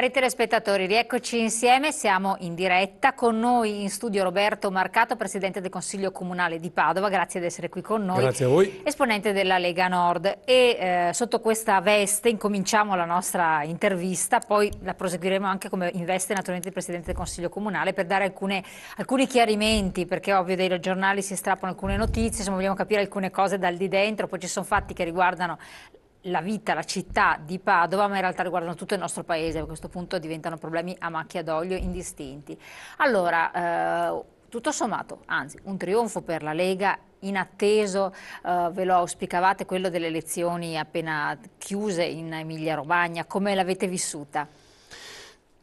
Cari telespettatori, rieccoci insieme, siamo in diretta con noi in studio Roberto Marcato, Presidente del Consiglio Comunale di Padova, grazie di essere qui con noi. Grazie a voi. Esponente della Lega Nord e eh, sotto questa veste incominciamo la nostra intervista, poi la proseguiremo anche come in veste naturalmente il Presidente del Consiglio Comunale per dare alcune, alcuni chiarimenti, perché ovvio dai giornali si strappano alcune notizie, insomma vogliamo capire alcune cose dal di dentro, poi ci sono fatti che riguardano la vita, la città di Padova, ma in realtà riguardano tutto il nostro paese, a questo punto diventano problemi a macchia d'olio indistinti. Allora, eh, tutto sommato, anzi, un trionfo per la Lega inatteso, eh, ve lo auspicavate, quello delle elezioni appena chiuse in Emilia-Romagna, come l'avete vissuta?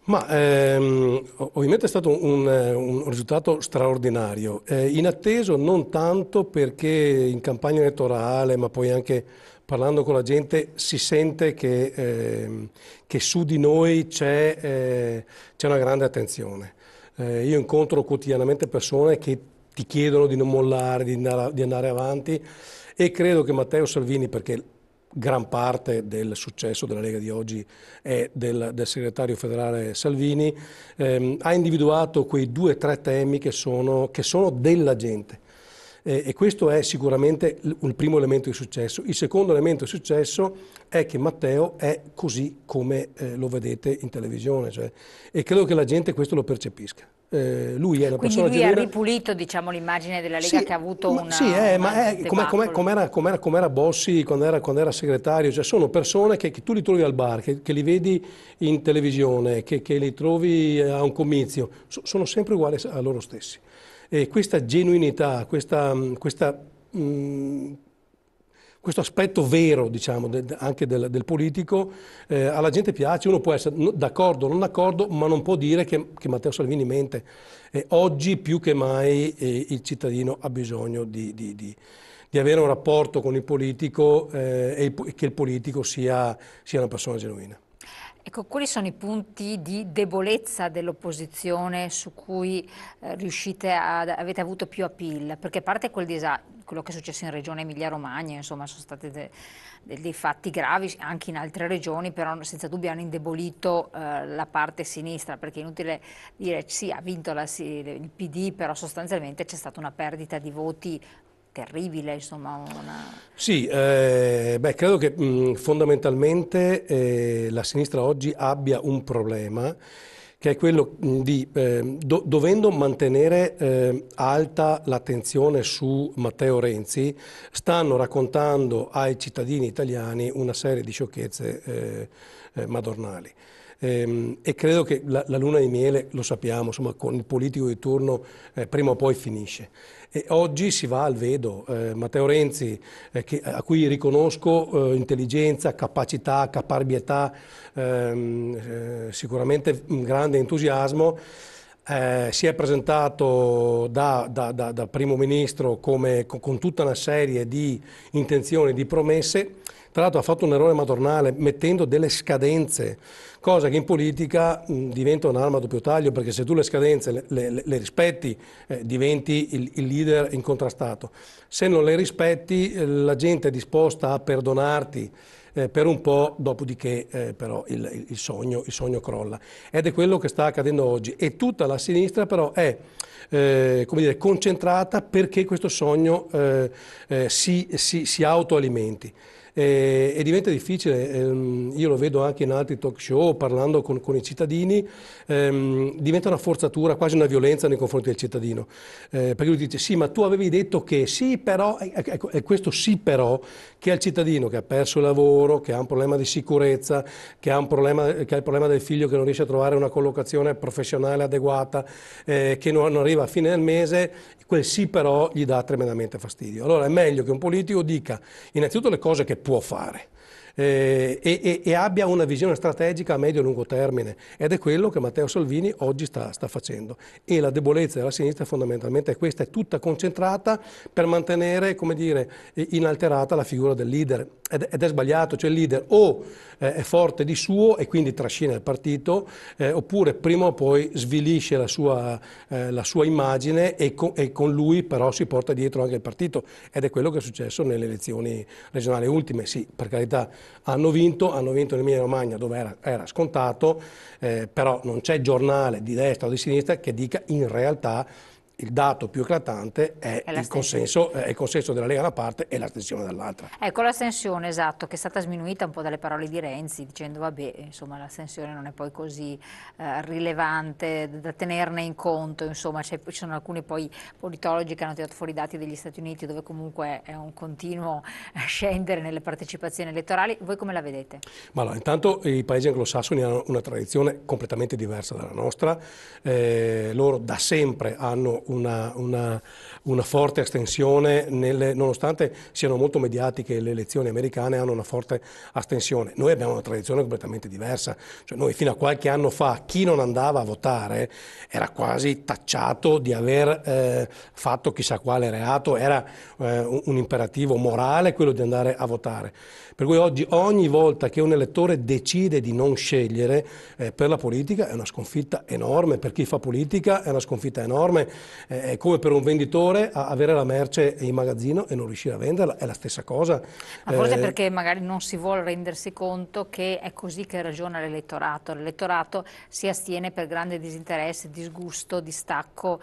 Ma ehm, ovviamente è stato un, un risultato straordinario, eh, inatteso non tanto perché in campagna elettorale, ma poi anche parlando con la gente si sente che, eh, che su di noi c'è, eh, una grande attenzione. Eh, io incontro quotidianamente persone che ti chiedono di non mollare, di andare, di andare avanti e credo che Matteo Salvini, perché gran parte del successo della Lega di oggi è del, del segretario federale Salvini, ehm, ha individuato quei due o tre temi che sono, che sono della gente eh, e questo è sicuramente il primo elemento di successo. Il secondo elemento di successo è che Matteo è così come eh, lo vedete in televisione cioè, e credo che la gente questo lo percepisca. Eh, lui è una Quindi persona lui ha ripulito diciamo, l'immagine della Lega sì, che ha avuto una, sì, eh, ma è, com'è, com'è, com'era, com'era, com'era, Bossi quando era, quando era segretario cioè, sono persone che, che, tu li trovi al bar che, che li vedi in televisione che, che, li trovi a un comizio so, sono sempre uguali a loro stessi eh, questa genuinità, questa, mm, questa, mh, mm, questo aspetto vero diciamo, de, anche del, del politico eh, alla gente piace, uno può essere d'accordo o non d'accordo, ma non può dire che, che Matteo Salvini mente. Eh, oggi più che mai eh, il cittadino ha bisogno di, di, di di avere un rapporto con il politico eh, e che il politico sia, sia una persona genuina. Ecco, quali sono i punti di debolezza dell'opposizione su cui eh, a, avete avuto più appeal? Perché a parte quel quello che è successo in regione Emilia-Romagna, insomma, sono stati de de dei fatti gravi anche in altre regioni, però senza dubbio hanno indebolito eh, la parte sinistra, perché è inutile dire sì, ha vinto la, sì, il PD, però sostanzialmente c'è stata una perdita di voti terribile, insomma. Una... Sì, eh, beh, credo che mh, mm, fondamentalmente eh, la sinistra oggi abbia un problema che è quello mm, di, eh, do, dovendo mantenere eh, alta l'attenzione su Matteo Renzi, stanno raccontando ai cittadini italiani una serie di sciocchezze eh, eh madornali. Ehm, e credo che la, la, luna di miele, lo sappiamo, insomma, con il politico di turno eh, prima o poi finisce. E oggi si va al vedo. Eh, Matteo Renzi, eh, che, a cui riconosco eh, intelligenza, capacità, caparbietà, ehm, eh, sicuramente grande entusiasmo, eh, si è presentato da, da, da, da primo ministro come, con, con, tutta una serie di intenzioni, di promesse, tra l'altro ha fatto un errore madornale mettendo delle scadenze, cosa che in politica mh, diventa un'arma a doppio taglio, perché se tu le scadenze le, le, le rispetti eh, diventi il, il, leader incontrastato, se non le rispetti eh, la gente è disposta a perdonarti eh, per un po', dopodiché eh, però il, il, sogno, il, sogno, crolla. Ed è quello che sta accadendo oggi e tutta la sinistra però è eh, dire, concentrata perché questo sogno eh, eh, si, si, si autoalimenti eh, e diventa difficile, ehm, io lo vedo anche in altri talk show, parlando con, con i cittadini, ehm, diventa una forzatura, quasi una violenza nei confronti del cittadino, eh, perché lui dice sì ma tu avevi detto che sì però, ecco, è questo sì però che al cittadino che ha perso il lavoro, che ha un problema di sicurezza, che ha, problema, che ha il problema del figlio che non riesce a trovare una collocazione professionale adeguata, eh, che non, non arriva a fine del mese, quel sì però gli dà tremendamente fastidio. Allora è meglio che un politico dica innanzitutto le cose che può fare. Eh, e, e, e, abbia una visione strategica a medio e lungo termine ed è quello che Matteo Salvini oggi sta, sta, facendo e la debolezza della sinistra fondamentalmente è questa, è tutta concentrata per mantenere come dire, inalterata la figura del leader ed, ed è sbagliato, cioè il leader o eh, è forte di suo e quindi trascina il partito, eh, oppure prima o poi svilisce la sua, eh, la sua immagine e con, e con, lui però si porta dietro anche il partito ed è quello che è successo nelle elezioni regionali ultime. Sì, per carità hanno vinto, hanno vinto in Emilia Romagna dove era, era scontato, eh, però non c'è giornale di destra o di sinistra che dica in realtà il dato più eclatante è, è il, consenso, eh, è il, consenso, della Lega da una parte e l'astensione dall'altra. Ecco, l'astensione, esatto, che è stata sminuita un po' dalle parole di Renzi, dicendo vabbè, insomma, l'astensione non è poi così eh, rilevante da tenerne in conto, insomma, ci sono alcuni poi politologi che hanno tirato fuori i dati degli Stati Uniti dove comunque è un continuo eh, scendere nelle partecipazioni elettorali. Voi come la vedete? Ma allora, intanto i paesi anglosassoni hanno una tradizione completamente diversa dalla nostra, eh, loro da sempre hanno una, una, una forte astensione, nelle, nonostante siano molto mediatiche le elezioni americane, hanno una forte astensione. Noi abbiamo una tradizione completamente diversa, cioè noi fino a qualche anno fa chi non andava a votare era quasi tacciato di aver eh, fatto chissà quale reato, era eh, un imperativo morale quello di andare a votare. Per cui oggi ogni volta che un elettore decide di non scegliere eh, per la politica è una sconfitta enorme, per chi fa politica è una sconfitta enorme è come per un venditore avere la merce in magazzino e non riuscire a venderla, è la stessa cosa. Ma forse eh, perché magari non si vuole rendersi conto che è così che ragiona l'elettorato, l'elettorato si astiene per grande disinteresse, disgusto, distacco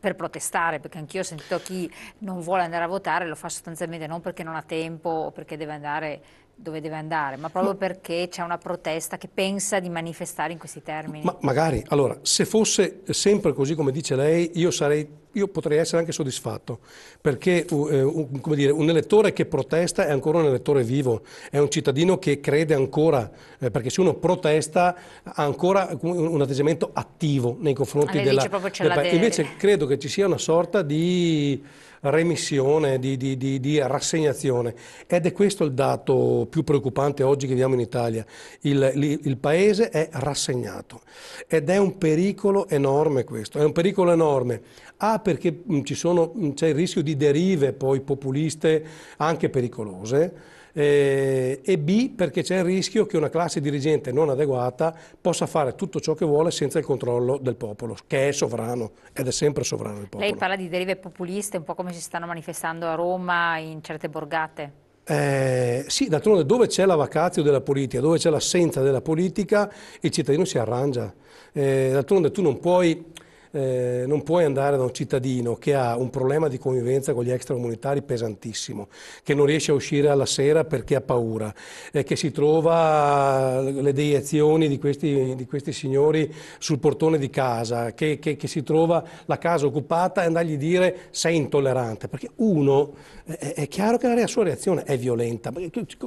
per protestare, perché anch'io ho sentito chi non vuole andare a votare lo fa sostanzialmente non perché non ha tempo o perché deve andare dove deve andare, ma proprio ma, perché c'è una protesta che pensa di manifestare in questi termini. Ma magari, allora, se fosse sempre così come dice lei, io sarei io potrei essere anche soddisfatto, perché eh, un, dire, un, elettore che protesta è ancora un elettore vivo, è un cittadino che crede ancora, eh, perché se uno protesta ha ancora un, atteggiamento attivo nei confronti della... della invece credo che ci sia una sorta di remissione, di, di, di, di, rassegnazione. Ed è questo il dato più preoccupante oggi che viviamo in Italia. Il, il, il, paese è rassegnato ed è un pericolo enorme questo, è un pericolo enorme. Ha libertà perché mm, sono, mm, c'è il rischio di derive poi populiste anche pericolose eh, e B perché c'è il rischio che una classe dirigente non adeguata possa fare tutto ciò che vuole senza il controllo del popolo, che è sovrano ed è sempre sovrano il popolo. Lei parla di derive populiste, un po' come si stanno manifestando a Roma in certe borgate. Eh, sì, d'altronde dove c'è la vacazio della politica, dove c'è l'assenza della politica, il cittadino si arrangia. Eh, d'altronde tu non puoi eh, non puoi andare da un cittadino che ha un problema di convivenza con gli extracomunitari pesantissimo, che non riesce a uscire alla sera perché ha paura, eh, che si trova eh, le deiezioni di questi, di questi signori sul portone di casa, che, che, che, si trova la casa occupata e andargli a dire sei intollerante, perché uno eh, è, è chiaro che la sua reazione è violenta,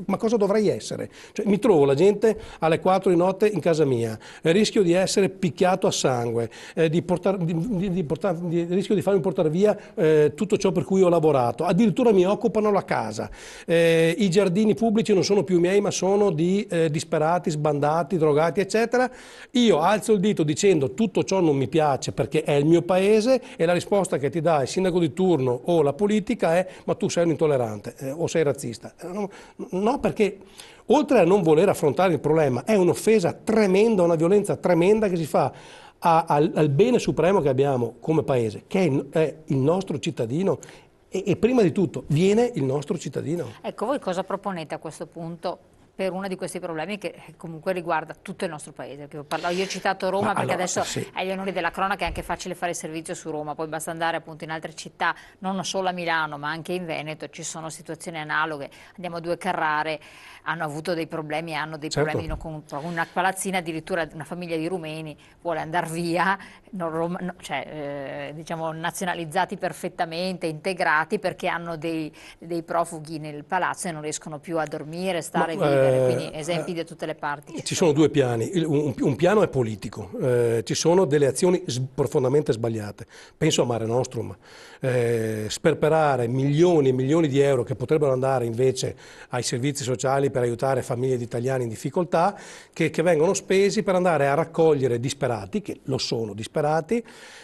ma cosa dovrei essere? Cioè, mi trovo la gente alle 4 di notte in casa mia, rischio di essere picchiato a sangue, eh, di portare portar, di, di, portar, di, rischio di farmi portare via eh, tutto ciò per cui ho lavorato. Addirittura mi occupano la casa. Eh, I giardini pubblici non sono più miei, ma sono di eh, disperati, sbandati, drogati, eccetera. Io alzo il dito dicendo tutto ciò non mi piace perché è il mio paese e la risposta che ti dà il sindaco di turno o la politica è ma tu sei un intollerante eh, o sei razzista. Eh, no, no perché oltre a non voler affrontare il problema, è un'offesa tremenda, una violenza tremenda che si fa a, al, al, bene supremo che abbiamo come paese, che è il, è il nostro cittadino e, e prima di tutto viene il nostro cittadino. Ecco, voi cosa proponete a questo punto per uno di questi problemi che eh, comunque riguarda tutto il nostro paese. Parlato, io ho citato Roma Ma perché allora, adesso sì. agli onori della cronaca è anche facile fare il servizio su Roma, poi basta andare appunto in altre città, non solo a Milano ma anche in Veneto, ci sono situazioni analoghe, andiamo a due Carrare, hanno avuto dei problemi, hanno dei certo. problemi con una palazzina, addirittura una famiglia di rumeni vuole andare via, Roma, no, cioè, eh, diciamo nazionalizzati perfettamente, integrati perché hanno dei, dei, profughi nel palazzo e non riescono più a dormire, stare, Ma, vivere. Eh eh, quindi esempi da tutte le parti. Ci sono, due piani, un, un, piano è politico, eh, ci sono delle azioni profondamente sbagliate, penso a Mare Nostrum, eh, sperperare milioni e milioni di euro che potrebbero andare invece ai servizi sociali per aiutare famiglie di italiani in difficoltà, che, che vengono spesi per andare a raccogliere disperati, che lo sono disperati,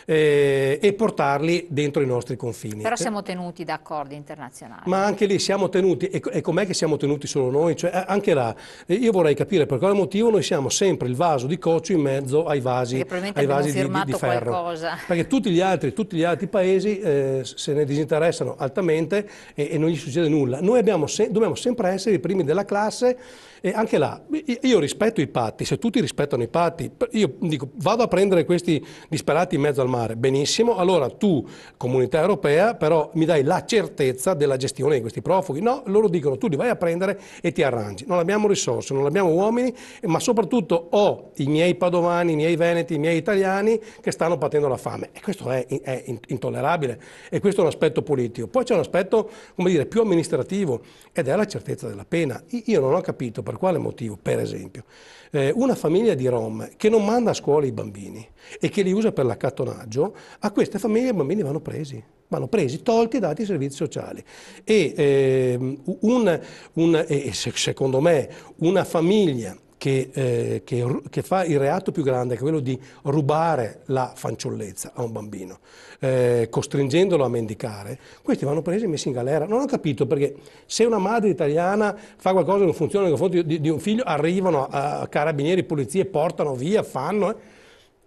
eh, e portarli dentro i nostri confini. Però eh, siamo tenuti da accordi internazionali. Ma anche lì siamo tenuti, e, e com'è che siamo tenuti solo noi? Cioè, anche mancherà. E io vorrei capire per quale motivo noi siamo sempre il vaso di coccio in mezzo ai vasi, ai vasi di, di, di, ferro. Qualcosa. Perché tutti gli altri, tutti gli altri paesi eh, se ne disinteressano altamente e, e non gli succede nulla. Noi se, dobbiamo sempre essere i primi della classe e anche là, io rispetto i patti, se tutti rispettano i patti, io dico vado a prendere questi disperati in mezzo al mare, benissimo, allora tu comunità europea però mi dai la certezza della gestione di questi profughi, no, loro dicono tu li vai a prendere e ti arrangi. Non non abbiamo risorse, non abbiamo uomini, ma soprattutto ho i miei padovani, i miei veneti, i miei italiani che stanno patendo la fame. E questo è, è intollerabile e questo è un aspetto politico. Poi c'è un aspetto, come dire, più amministrativo ed è la certezza della pena. Io non ho capito per quale motivo, per esempio, eh, una famiglia di Rom che non manda a scuola i bambini e che li usa per l'accattonaggio, a queste famiglie i bambini vanno presi vanno presi, tolti e dati i servizi sociali. E, eh, un, un, eh, secondo me una famiglia che, eh, che, che, fa il reato più grande, che è quello di rubare la fanciullezza a un bambino, eh, costringendolo a mendicare, questi vanno presi e messi in galera. Non ho capito perché se una madre italiana fa qualcosa che non funziona nei confronti di, di, un figlio, arrivano a, a carabinieri, polizie, portano via, fanno... Eh,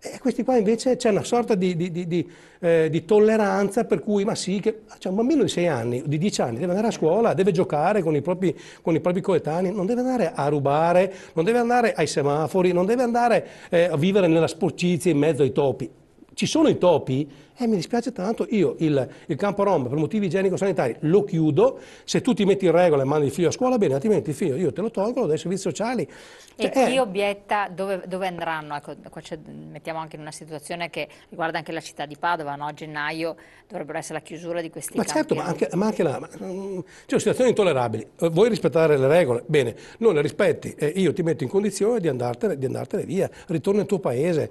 e questi qua invece c'è una sorta di, di, di, eh, di, tolleranza per cui, ma sì, che, cioè un bambino di 6 anni, di 10 anni, deve andare a scuola, deve giocare con i, propri, con i propri coetanei, non deve andare a rubare, non deve andare ai semafori, non deve andare eh, a vivere nella sporcizia in mezzo ai topi. Ci sono i topi? Eh, mi dispiace tanto, io il, il campo rom per motivi igienico-sanitari lo chiudo, se tu ti metti in regola e mandi il figlio a scuola, bene, altrimenti il figlio io te lo tolgo, dai servizi sociali. Cioè, e eh. chi eh... obietta dove, dove andranno? Ecco, qua mettiamo anche in una situazione che riguarda anche la città di Padova, no? a gennaio dovrebbero essere la chiusura di questi ma campi. Certo, ma certo, ma anche là, ma, mm, cioè, situazioni intollerabili, eh, vuoi rispettare le regole? Bene, non le rispetti, eh, io ti metto in condizione di andartene, di andartene via, ritorno nel tuo paese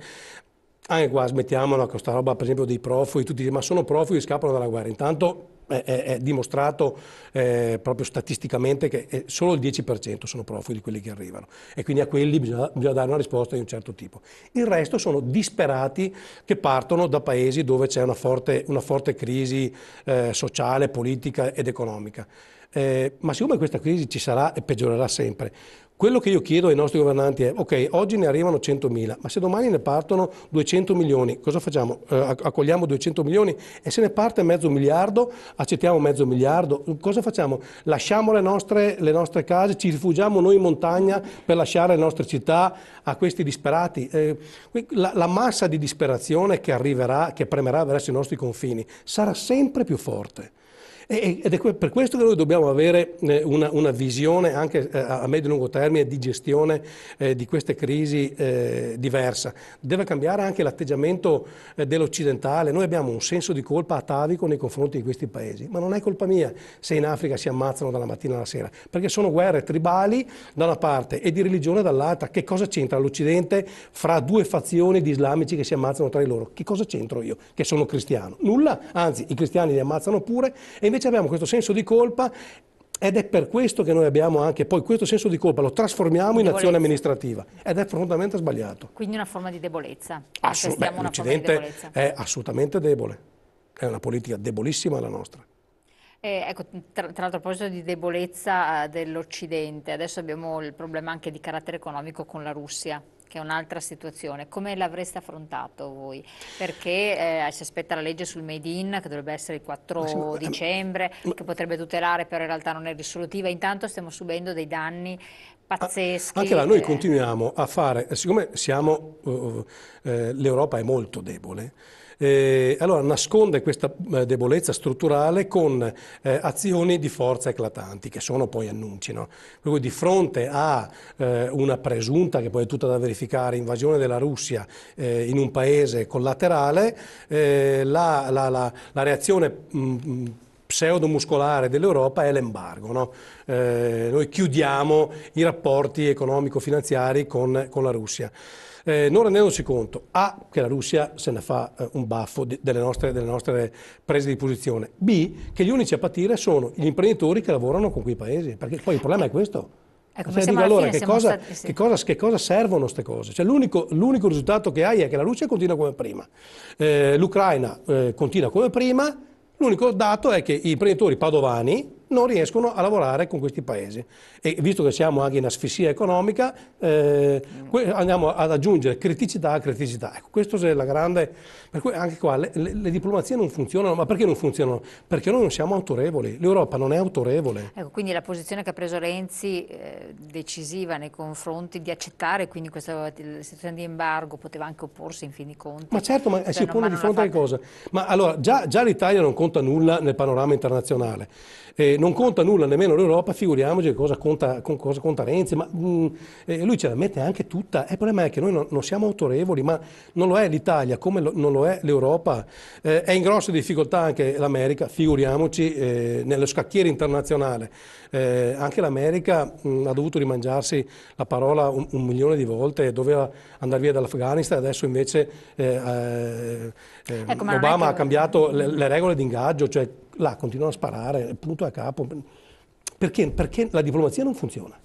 anche eh, qua smettiamola con questa roba per esempio dei profughi, tutti dicono ma sono profughi scappano dalla guerra, intanto è, è, è dimostrato eh, proprio statisticamente che eh, solo il 10% sono profughi di quelli che arrivano e quindi a quelli bisogna, bisogna, dare una risposta di un certo tipo. Il resto sono disperati che partono da paesi dove c'è una forte, una forte crisi eh, sociale, politica ed economica. Eh, ma siccome questa crisi ci sarà e peggiorerà sempre, quello che io chiedo ai nostri governanti è, ok, oggi ne arrivano 100.000, ma se domani ne partono 200 milioni, cosa facciamo? Eh, accogliamo 200 milioni e se ne parte mezzo miliardo, accettiamo mezzo miliardo, cosa facciamo? Lasciamo le nostre, le nostre case, ci rifugiamo noi in montagna per lasciare le nostre città a questi disperati? Eh, la, la massa di disperazione che arriverà, che premerà verso i nostri confini, sarà sempre più forte. Ed è per questo che noi dobbiamo avere eh, una, una visione anche eh, a medio e lungo termine di gestione eh, di queste crisi diversa. Deve cambiare anche l'atteggiamento dell'occidentale. Noi abbiamo un senso di colpa atavico nei confronti di questi paesi, ma non è colpa mia se in Africa si ammazzano dalla mattina alla sera, perché sono guerre tribali da una parte e di religione dall'altra. Che cosa c'entra l'Occidente fra due fazioni di islamici che si ammazzano tra di loro? Che cosa c'entro io che sono cristiano? Nulla, anzi i cristiani li ammazzano pure e invece invece abbiamo questo senso di colpa ed è per questo che noi abbiamo anche poi questo senso di colpa, lo trasformiamo in azione amministrativa ed è profondamente sbagliato. Quindi una forma di debolezza. Assu- beh, L'Occidente debolezza. è assolutamente debole, è una politica debolissima la nostra. Eh, ecco, tra, tra l'altro a proposito di debolezza eh, dell'Occidente, adesso abbiamo il problema anche di carattere economico con la Russia che è un'altra situazione, come l'avreste affrontato voi? Perché eh, si aspetta la legge sul Made in, che dovrebbe essere il 4 eh, ma, dicembre, ma, che potrebbe tutelare, però in realtà non è risolutiva. Intanto stiamo subendo dei danni pazzeschi. Ah, anche là noi eh. continuiamo a fare, siccome siamo, uh, uh, l'Europa è molto debole, eh, allora nasconde questa eh, debolezza strutturale con eh, azioni di forza eclatanti, che sono poi annunci. No? Per di fronte a eh, una presunta, che poi è tutta da verificare, invasione della Russia eh, in un paese collaterale, eh, la, la, la, la, reazione... Mh, mm, mm, pseudomuscolare dell'Europa è l'embargo. No? Eh, noi chiudiamo i rapporti economico-finanziari con, con la Russia eh, non rendendosi conto A, che la Russia se ne fa eh, un baffo di, delle, nostre, delle, nostre, prese di posizione, B, che gli unici a patire sono gli imprenditori che lavorano con quei paesi, perché poi il problema è eh, questo. Ecco, cioè, dico, allora, che cosa, che, cosa, servono queste cose? Cioè, l'unico, risultato che hai è che la Russia continua come prima, eh, l'Ucraina eh, continua come prima, l'unico dato è che gli imprenditori padovani, non riescono a lavorare con questi paesi. E visto che siamo anche in asfissia economica, eh, andiamo ad aggiungere criticità a criticità. Ecco, questa è la grande... Per cui anche qua le, le, le, diplomazie non funzionano. Ma perché non funzionano? Perché noi non siamo autorevoli. L'Europa non è autorevole. Ecco, quindi la posizione che ha preso Renzi, eh, decisiva nei confronti di accettare quindi questa situazione di embargo, poteva anche opporsi in fin di conti. Ma certo, ma cioè, si oppone di fronte a che cosa? Ma allora, già, già l'Italia non conta nulla nel panorama internazionale. Eh, non conta nulla nemmeno l'Europa, figuriamoci cosa conta, cosa conta Renzi, ma mh, mm, eh, lui ce la mette anche tutta. Il problema è che noi non, non siamo autorevoli, ma non lo è l'Italia come lo, non lo è l'Europa. Eh, è in grosse difficoltà anche l'America, figuriamoci, eh, nello scacchiere internazionale. Eh, anche l'America mh, mm, ha dovuto rimangiarsi la parola un, un, milione di volte, doveva andare via dall'Afghanistan, adesso invece eh, ecco, Obama che... ha cambiato le, le regole di ingaggio. Cioè, là continuano a sparare, punto a capo. Perché? Perché la diplomazia non funziona.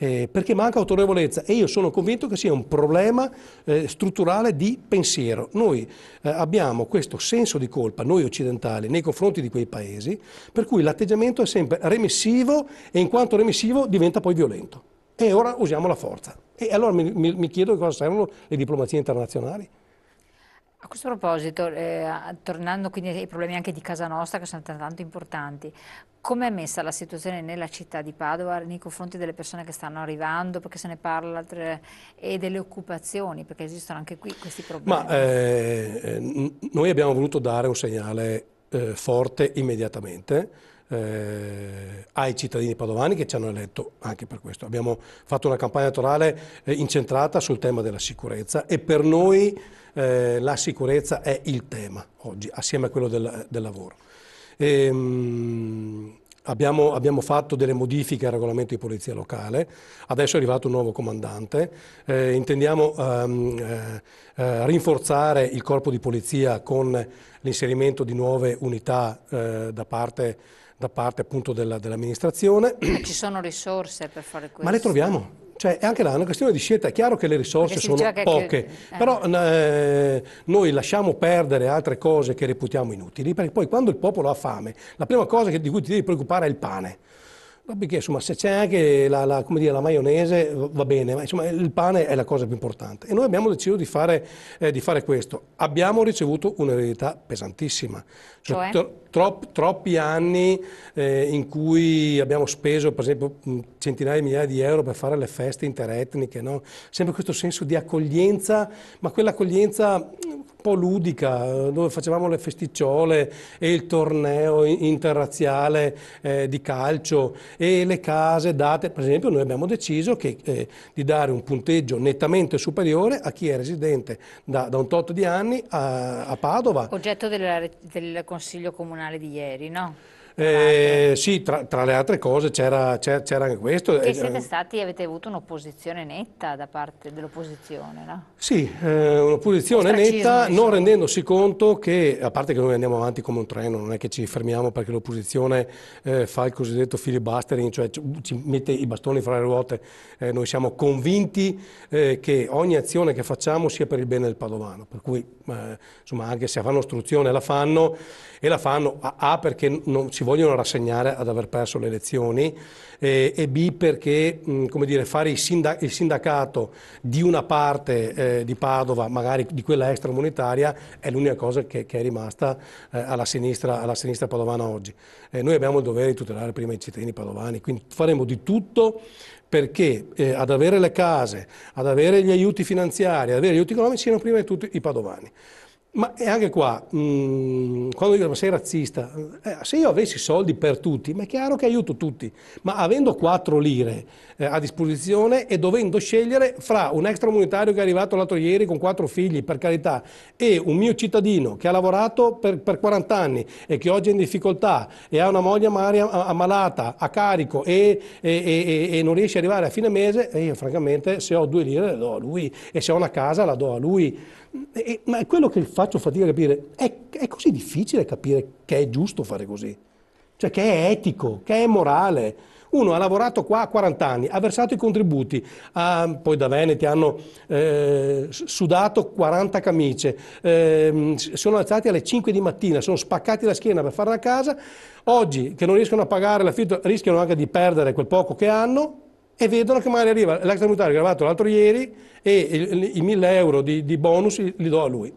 Eh, perché manca autorevolezza e io sono convinto che sia un problema eh, strutturale di pensiero. Noi eh, abbiamo questo senso di colpa, noi occidentali, nei confronti di quei paesi, per cui l'atteggiamento è sempre remissivo e in quanto remissivo diventa poi violento. E ora usiamo la forza. E allora mi, mi, mi chiedo cosa servono le diplomazie internazionali. A questo proposito, eh, tornando quindi ai problemi anche di casa nostra che sono tanto importanti, come è messa la situazione nella città di Padova nei confronti delle persone che stanno arrivando, perché se ne parla, e delle occupazioni, perché esistono anche qui questi problemi? Ma, eh, eh noi abbiamo voluto dare un segnale eh, forte immediatamente, eh, ai cittadini padovani che ci hanno eletto anche per questo. Abbiamo fatto una campagna elettorale eh, incentrata sul tema della sicurezza e per noi eh, la sicurezza è il tema oggi, assieme a quello del, del lavoro. E, ehm, mh, Abbiamo, abbiamo, fatto delle modifiche al regolamento di polizia locale, adesso è arrivato un nuovo comandante, eh, intendiamo ehm, eh, eh rinforzare il corpo di polizia con l'inserimento di nuove unità eh, da parte da parte appunto dell'amministrazione. Dell Ci sono risorse per fare questo? Ma le troviamo, cioè è anche là una questione di scelta, è chiaro che le risorse sono poche, che... eh. però eh, noi lasciamo perdere altre cose che reputiamo inutili, perché poi quando il popolo ha fame, la prima cosa che, di cui ti devi preoccupare è il pane perché insomma se c'è anche la, la, dire, la, maionese va bene, ma insomma il pane è la cosa più importante. E noi abbiamo deciso di fare, eh, di fare questo. Abbiamo ricevuto un'eredità pesantissima. Cioè? cioè? Tro, troppi, troppi anni eh, in cui abbiamo speso per esempio mm, centinaia di migliaia di euro per fare le feste interetniche, no? sempre questo senso di accoglienza, ma quell'accoglienza po' ludica, eh, dove facevamo le festicciole e il torneo interrazziale eh, di calcio e le case date, per esempio noi abbiamo deciso che, eh, di dare un punteggio nettamente superiore a chi è residente da, da un tot di anni a, a Padova. Oggetto del, del Consiglio Comunale di ieri, no? Eh, sì, tra, tra, le altre cose c'era, anche questo. E eh, siete eh, stati, avete avuto un'opposizione netta da parte dell'opposizione, no? Sì, eh, un'opposizione netta, diciamo. non rendendosi conto che, a parte che noi andiamo avanti come un treno, non è che ci fermiamo perché l'opposizione eh, fa il cosiddetto filibustering, cioè ci mette i bastoni fra le ruote, eh, noi siamo convinti che ogni azione che facciamo sia per il bene del padovano, per cui insomma anche se fanno ostruzione la fanno e la fanno A, a perché non ci vogliono rassegnare ad aver perso le elezioni eh, e B perché mh, dire, fare il, sindac il, sindacato di una parte eh, di Padova, magari di quella extracomunitaria, è l'unica cosa che, che, è rimasta eh, alla, sinistra, alla, sinistra, padovana oggi. Eh, noi abbiamo il dovere di tutelare prima i cittadini padovani, quindi faremo di tutto perché eh, ad avere le case, ad avere gli aiuti finanziari, ad avere gli aiuti economici siano prima di tutto i padovani. Ma anche qua, mh, mm, quando dicono sei razzista, eh, se io avessi soldi per tutti, ma è chiaro che aiuto tutti, ma avendo 4 lire eh, a disposizione e dovendo scegliere fra un extramunitario che è arrivato l'altro ieri con 4 figli, per carità, e un mio cittadino che ha lavorato per, per 40 anni e che oggi è in difficoltà e ha una moglie magari ammalata, a carico e, e, e, e non riesce ad arrivare a fine mese, eh, io francamente se ho 2 lire le do a lui e se ho una casa la do a lui. E, ma è quello che faccio fatica a capire. È, è, così difficile capire che è giusto fare così. Cioè che è etico, che è morale. Uno ha lavorato qua 40 anni, ha versato i contributi, ha, poi da Veneti hanno eh, sudato 40 camicie, eh, sono alzati alle 5 di mattina, sono spaccati la schiena per fare la casa, oggi che non riescono a pagare l'affitto rischiano anche di perdere quel poco che hanno, e vedono che magari arriva l'extra comunitario gravato l'altro ieri e i 1000 euro di, di, bonus li do a lui.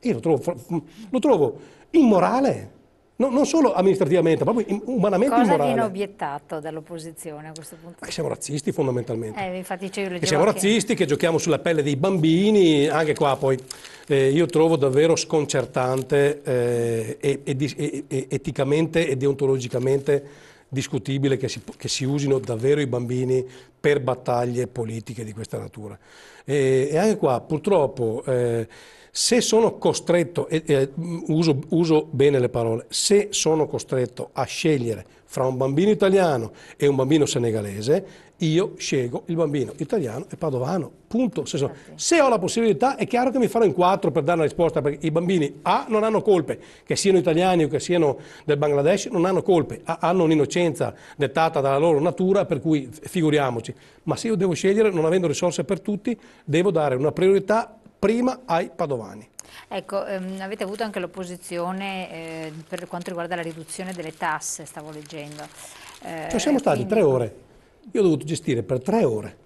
Io lo trovo, mm, lo trovo immorale. No, non solo amministrativamente, ma proprio umanamente Cosa immorale. Cosa viene obiettato dall'opposizione a questo punto? Che siamo razzisti fondamentalmente. Eh, infatti cioè, che siamo razzisti, che giochiamo sulla pelle dei bambini, anche qua poi eh, io trovo davvero sconcertante eh, e, e, e, eticamente e deontologicamente discutibile che si, che si, usino davvero i bambini per battaglie politiche di questa natura. E, e anche qua purtroppo... Eh, se sono costretto, e, eh, uso, uso bene le parole, se sono costretto a scegliere fra un bambino italiano e un bambino senegalese, io scelgo il bambino italiano e padovano, punto. Se, so. Certo. se, ho la possibilità è chiaro che mi farò in quattro per dare una risposta, perché i bambini A non hanno colpe, che siano italiani o che siano del Bangladesh non hanno colpe, A, hanno un'innocenza dettata dalla loro natura, per cui figuriamoci. Ma se io devo scegliere, non avendo risorse per tutti, devo dare una priorità prima ai padovani. Ecco, ehm, avete avuto anche l'opposizione eh, per quanto riguarda la riduzione delle tasse, stavo leggendo. Eh, cioè siamo stati quindi... tre ore, io ho dovuto gestire per tre ore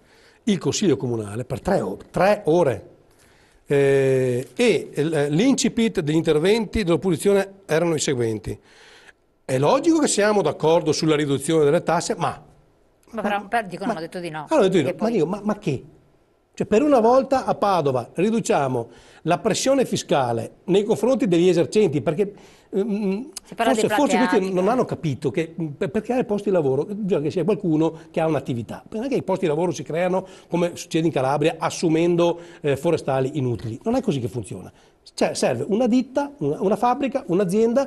il Consiglio Comunale, per tre, tre ore, eh, e l'incipit degli interventi dell'opposizione erano i seguenti. È logico che siamo d'accordo sulla riduzione delle tasse, ma... Ma però, dicono, ma, hanno detto di no. Allora, detto di no. Poi... Ma, io, ma, ma che? Cioè per una volta a Padova riduciamo la pressione fiscale nei confronti degli esercenti, perché ehm, forse, forse, questi non eh. hanno capito che mm, per, per creare posti di lavoro bisogna che sia qualcuno che ha un'attività. Non è che i posti di lavoro si creano, come succede in Calabria, assumendo eh, forestali inutili. Non è così che funziona. Cioè, serve una ditta, una, una fabbrica, un'azienda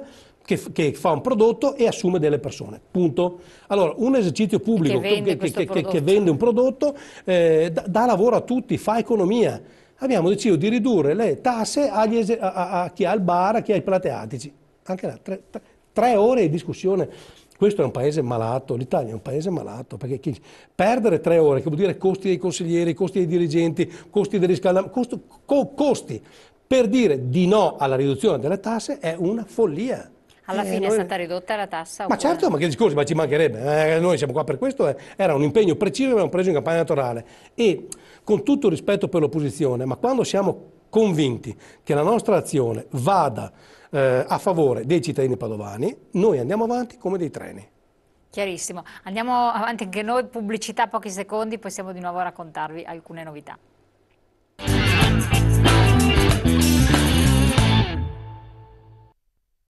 che, che, fa un prodotto e assume delle persone. Punto. Allora, un esercizio pubblico che vende, che, che, vende un prodotto eh, dà, lavoro a tutti, fa economia. Abbiamo deciso di ridurre le tasse es- a, a, a, chi ha il bar, a chi ha i plateatici. Anche là, tre, tre, tre ore di discussione. Questo è un paese malato, l'Italia è un paese malato, perché perdere tre ore, che vuol dire costi dei consiglieri, costi dei dirigenti, costi del riscaldamento, co- costi per dire di no alla riduzione delle tasse è una follia. Alla eh, fine noi... è stata ridotta la tassa. Ma certo, ma che discorso, ma ci mancherebbe. Eh, noi siamo qua per questo, eh. era un impegno preciso che abbiamo preso in campagna elettorale. E con tutto il rispetto per l'opposizione, ma quando siamo convinti che la nostra azione vada eh, a favore dei cittadini padovani, noi andiamo avanti come dei treni. Chiarissimo. Andiamo avanti anche noi, pubblicità pochi secondi, possiamo di nuovo raccontarvi alcune novità.